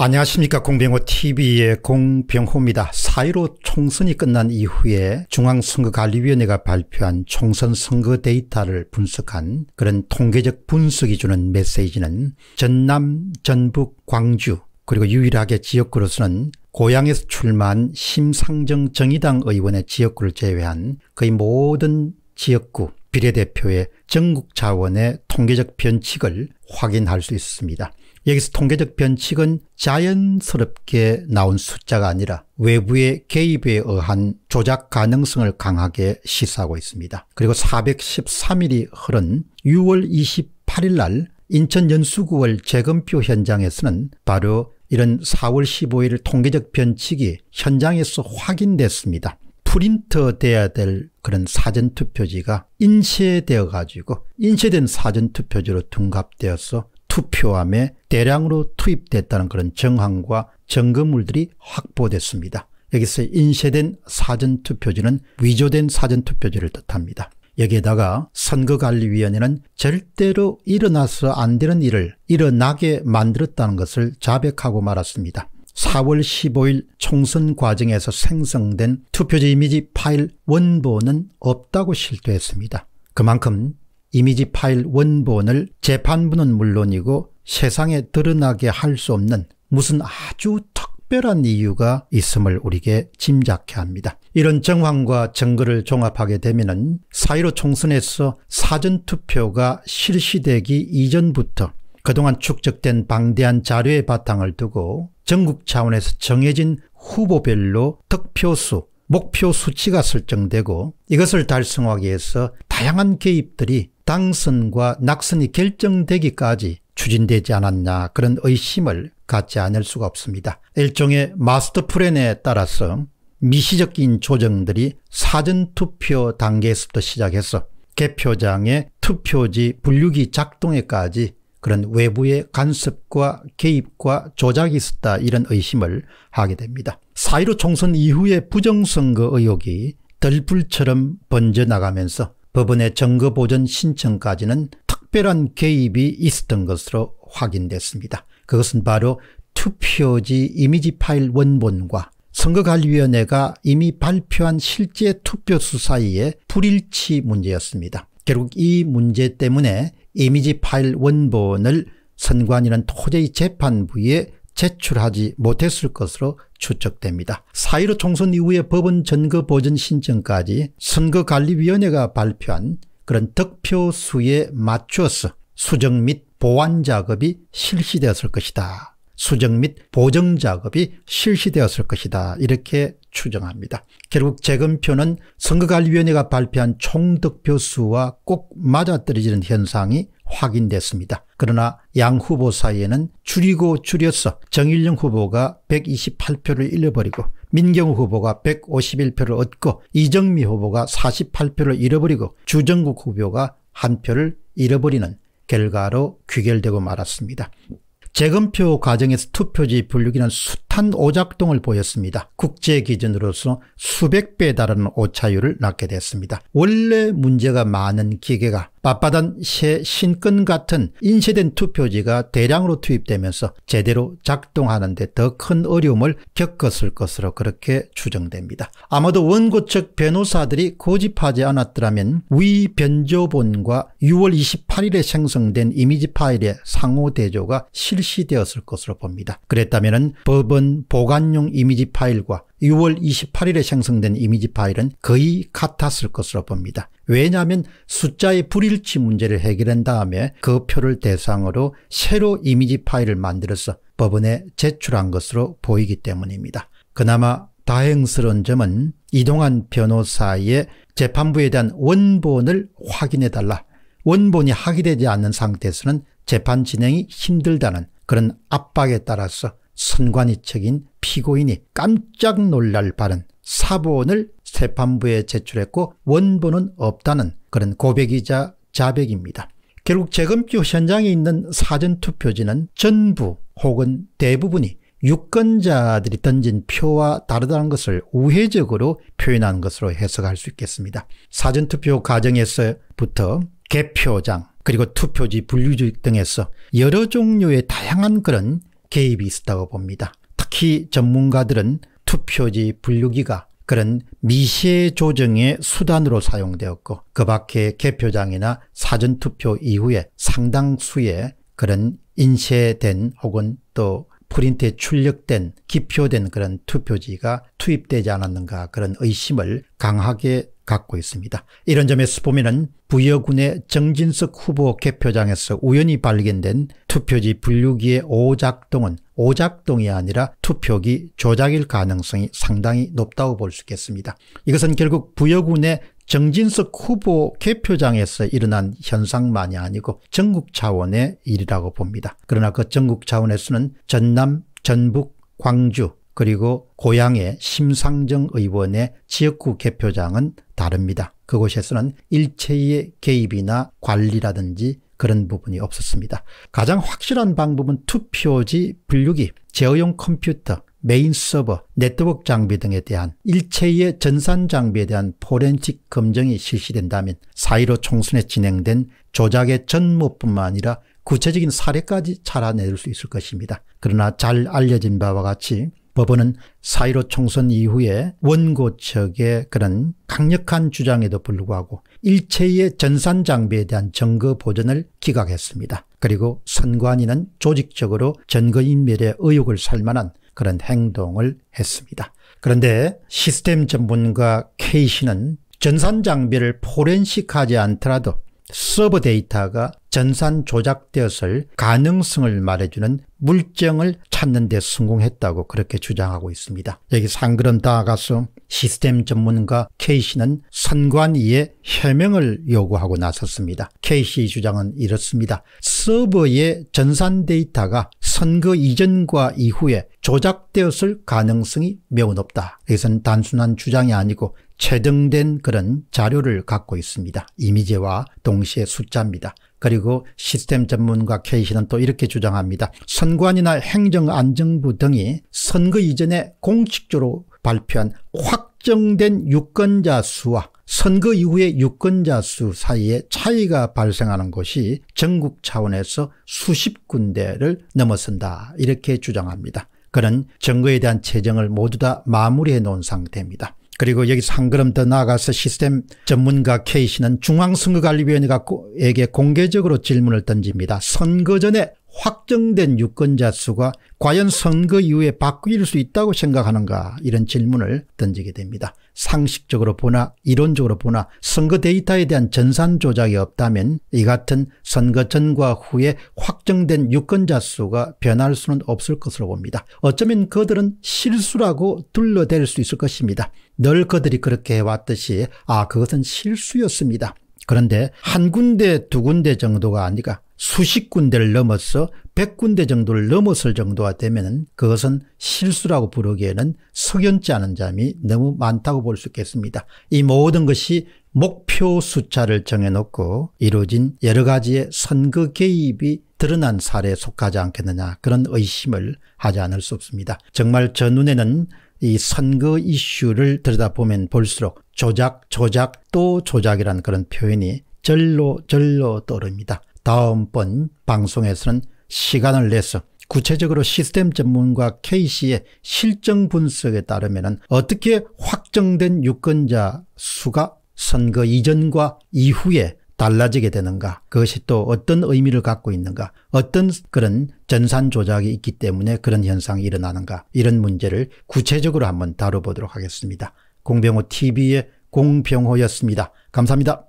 안녕하십니까 공병호TV의 공병호입니다. 4.15 총선이 끝난 이후에 중앙선거관리위원회가 발표한 총선 선거 데이터를 분석한 그런 통계적 분석이 주는 메시지는 전남, 전북, 광주 그리고 유일하게 지역구로서는 고향에서 출마한 심상정 정의당 의원의 지역구를 제외한 거의 모든 지역구 비례대표의 전국 자원의 통계적 변칙을 확인할 수 있습니다. 여기서 통계적 변칙은 자연스럽게 나온 숫자가 아니라 외부의 개입에 의한 조작 가능성을 강하게 시사하고 있습니다. 그리고 413일이 흐른 6월 28일 날 인천 연수구월 재검표 현장에서는 바로 이런 4월 15일 통계적 변칙이 현장에서 확인됐습니다. 프린터 돼야 될 그런 사전투표지가 인쇄되어 가지고 인쇄된 사전투표지로 둔갑되어서 투표함에 대량으로 투입됐다는 그런 정황과 증거물들이 확보됐습니다. 여기서 인쇄된 사전투표지는 위조된 사전투표지를 뜻합니다. 여기에다가 선거관리위원회는 절대로 일어나서 안 되는 일을 일어나게 만들었다는 것을 자백하고 말았습니다. 4월 15일 총선 과정에서 생성된 투표지 이미지 파일 원본은 없다고 실토했습니다. 그만큼 이미지 파일 원본을 재판부는 물론이고 세상에 드러나게 할 수 없는 무슨 아주 특별한 이유가 있음을 우리에게 짐작케 합니다. 이런 정황과 증거를 종합하게 되면 4 1 5 총선에서 사전투표가 실시되기 이전부터 그동안 축적된 방대한 자료의 바탕을 두고 전국 차원에서 정해진 후보별로 득표수, 목표 수치가 설정되고 이것을 달성하기 위해서 다양한 개입들이 당선과 낙선이 결정되기까지 추진되지 않았냐 그런 의심을 갖지 않을 수가 없습니다. 일종의 마스터 플랜에 따라서 미시적인 조정들이 사전투표 단계에서부터 시작해서 개표장의 투표지 분류기 작동에까지 그런 외부의 간섭과 개입과 조작이 있었다 이런 의심을 하게 됩니다. 4.15 총선 이후의 부정선거 의혹이 들불처럼 번져나가면서 법원의 증거 보전 신청까지는 특별한 개입이 있었던 것으로 확인됐습니다. 그것은 바로 투표지 이미지 파일 원본과 선거관리위원회가 이미 발표한 실제 투표수 사이의 불일치 문제였습니다. 결국 이 문제 때문에 이미지 파일 원본을 선관위는 토제이 재판부에 제출하지 못했을 것으로 추측됩니다. 4.15 총선 이후에 법원 전거 보전 신청까지 선거관리위원회가 발표한 그런 득표 수에 맞추어서 수정 및 보완 작업이 실시되었을 것이다. 수정 및 보정 작업이 실시되었을 것이다 이렇게 추정합니다. 결국 재검표는 선거관리위원회가 발표한 총득표 수와 꼭 맞아떨어지는 현상이 확인됐습니다. 그러나 양 후보 사이에는 줄이고 줄여서 정일영 후보가 128표를 잃어버리고 민경우 후보가 151표를 얻고 이정미 후보가 48표를 잃어버리고 주정국 후보가 한 표를 잃어버리는 결과로 귀결되고 말았습니다. 재검표 과정에서 투표지 분류기는 숱한 오작동을 보였습니다. 국제 기준으로서 수백 배 달하는 오차율을 낳게 됐습니다. 원래 문제가 많은 기계가 빳빳단새신권 같은 인쇄된 투표지가 대량으로 투입되면서 제대로 작동하는 데 더 큰 어려움을 겪었을 것으로 그렇게 추정됩니다. 아마도 원고 측 변호사들이 고집하지 않았더라면 위 변조본과 6월 28일에 생성된 이미지 파일의 상호 대조가 실시되었을 것으로 봅니다. 그랬다면 법은 보관용 이미지 파일과 6월 28일에 생성된 이미지 파일은 거의 같았을 것으로 봅니다. 왜냐하면 숫자의 불일치 문제를 해결한 다음에 그 표를 대상으로 새로 이미지 파일을 만들어서 법원에 제출한 것으로 보이기 때문입니다. 그나마 다행스러운 점은 이동한 변호사의 재판부에 대한 원본을 확인해달라 원본이 확인되지 않는 상태에서는 재판 진행이 힘들다는 그런 압박에 따라서 선관위 책인 피고인이 깜짝 놀랄 바른 사본을 재판부에 제출했고 원본은 없다는 그런 고백이자 자백입니다. 결국 재검표 현장에 있는 사전투표지는 전부 혹은 대부분이 유권자들이 던진 표와 다르다는 것을 우회적으로 표현한 것으로 해석할 수 있겠습니다. 사전투표 과정에서부터 개표장 그리고 투표지 분류지 등에서 여러 종류의 다양한 그런 개입이 있었다고 봅니다. 특히 전문가들은 투표지 분류기가 그런 미세 조정의 수단으로 사용되었고 그 밖에 개표장이나 사전투표 이후에 상당수의 그런 인쇄된 혹은 또 프린트에 출력된 기표된 그런 투표지가 투입되지 않았는가 그런 의심을 강하게 갖고 있습니다. 이런 점에서 보면 부여군의 정진석 후보 개표장에서 우연히 발견된 투표지 분류기의 오작동은 오작동이 아니라 투표기 조작일 가능성이 상당히 높다고 볼 수 있겠습니다. 이것은 결국 부여군의 정진석 후보 개표장에서 일어난 현상만이 아니고 전국 차원의 일이라고 봅니다. 그러나 그 전국 차원에서는 전남, 전북, 광주 그리고 고향의 심상정 의원의 지역구 개표장은 다릅니다. 그곳에서는 일체의 개입이나 관리라든지 그런 부분이 없었습니다. 가장 확실한 방법은 투표지 분류기, 제어용 컴퓨터, 메인 서버, 네트워크 장비 등에 대한 일체의 전산 장비에 대한 포렌식 검증이 실시된다면 사1로 총선에 진행된 조작의 전모뿐만 아니라 구체적인 사례까지 찾아낼 수 있을 것입니다. 그러나 잘 알려진 바와 같이 법원은 사1로 총선 이후에 원고 측의 그런 강력한 주장에도 불구하고 일체의 전산 장비에 대한 증거 보존을 기각했습니다. 그리고 선관위는 조직적으로 전거인멸의 의혹을 살만한 그런 행동을 했습니다. 그런데 시스템 전문가 K 씨는 전산 장비를 포렌식하지 않더라도 서버 데이터가 전산 조작되었을 가능성을 말해주는 물증을 찾는 데 성공했다고 그렇게 주장하고 있습니다. 여기 상 그럼 다가서 시스템 전문가 K씨는 선관위에 해명을 요구하고 나섰습니다. K씨 주장은 이렇습니다. 서버의 전산 데이터가 선거 이전과 이후에 조작되었을 가능성이 매우 높다. 이것은 단순한 주장이 아니고 최등된 그런 자료를 갖고 있습니다. 이미지와 동시에 숫자입니다. 그리고 시스템 전문가 케이시는 또 이렇게 주장합니다. 선관이나 행정안정부 등이 선거 이전에 공식적으로 발표한 확정된 유권자 수와 선거 이후에 유권자 수 사이에 차이가 발생하는 것이 전국 차원에서 수십 군데를 넘어선다 이렇게 주장합니다. 그는 정거에 대한 재정을 모두 다 마무리해 놓은 상태입니다. 그리고 여기서 한 걸음 더 나아가서 시스템 전문가 케이 씨는 중앙선거관리위원회에게 공개적으로 질문을 던집니다. 선거 전에 확정된 유권자 수가 과연 선거 이후에 바뀔 수 있다고 생각하는가 이런 질문을 던지게 됩니다. 상식적으로 보나 이론적으로 보나 선거 데이터에 대한 전산 조작이 없다면 이 같은 선거 전과 후에 확정된 유권자 수가 변할 수는 없을 것으로 봅니다. 어쩌면 그들은 실수라고 둘러댈 수 있을 것입니다. 늘 그들이 그렇게 해왔듯이 아 그것은 실수였습니다. 그런데 한 군데 두 군데 정도가 아니라 수십 군데를 넘어서 백 군데 정도를 넘었을 정도가 되면 그것은 실수라고 부르기에는 석연치 않은 점이 너무 많다고 볼 수 있겠습니다. 이 모든 것이 목표 숫자를 정해놓고 이루어진 여러 가지의 선거 개입이 드러난 사례에 속하지 않겠느냐 그런 의심을 하지 않을 수 없습니다. 정말 저 눈에는 이 선거 이슈를 들여다보면 볼수록 조작, 조작 또 조작이라는 그런 표현이 절로 절로 떠오릅니다. 다음번 방송에서는 시간을 내서 구체적으로 시스템 전문가 K씨의 실정 분석에 따르면 어떻게 확정된 유권자 수가 선거 이전과 이후에 달라지게 되는가 그것이 또 어떤 의미를 갖고 있는가 어떤 그런 전산 조작이 있기 때문에 그런 현상이 일어나는가 이런 문제를 구체적으로 한번 다뤄보도록 하겠습니다. 공병호TV의 공병호였습니다. 감사합니다.